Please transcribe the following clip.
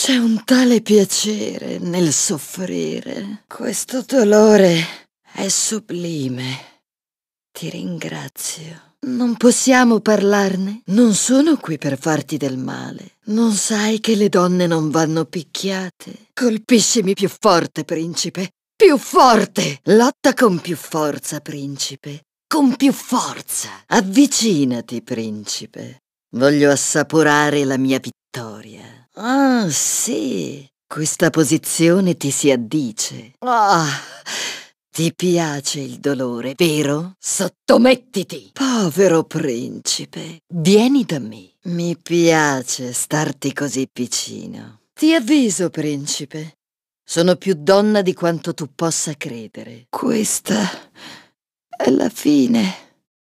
C'è un tale piacere nel soffrire. Questo dolore è sublime. Ti ringrazio. Non possiamo parlarne. Non sono qui per farti del male. Non sai che le donne non vanno picchiate. Colpiscimi più forte, principe. Più forte! Lotta con più forza, principe. Con più forza. Avvicinati, principe. Voglio assaporare la mia vittoria. Ah, sì, questa posizione ti si addice. Ah, ti piace il dolore, vero? Sottomettiti! Povero principe, vieni da me. Mi piace starti così vicino. Ti avviso, principe, sono più donna di quanto tu possa credere. Questa è la fine.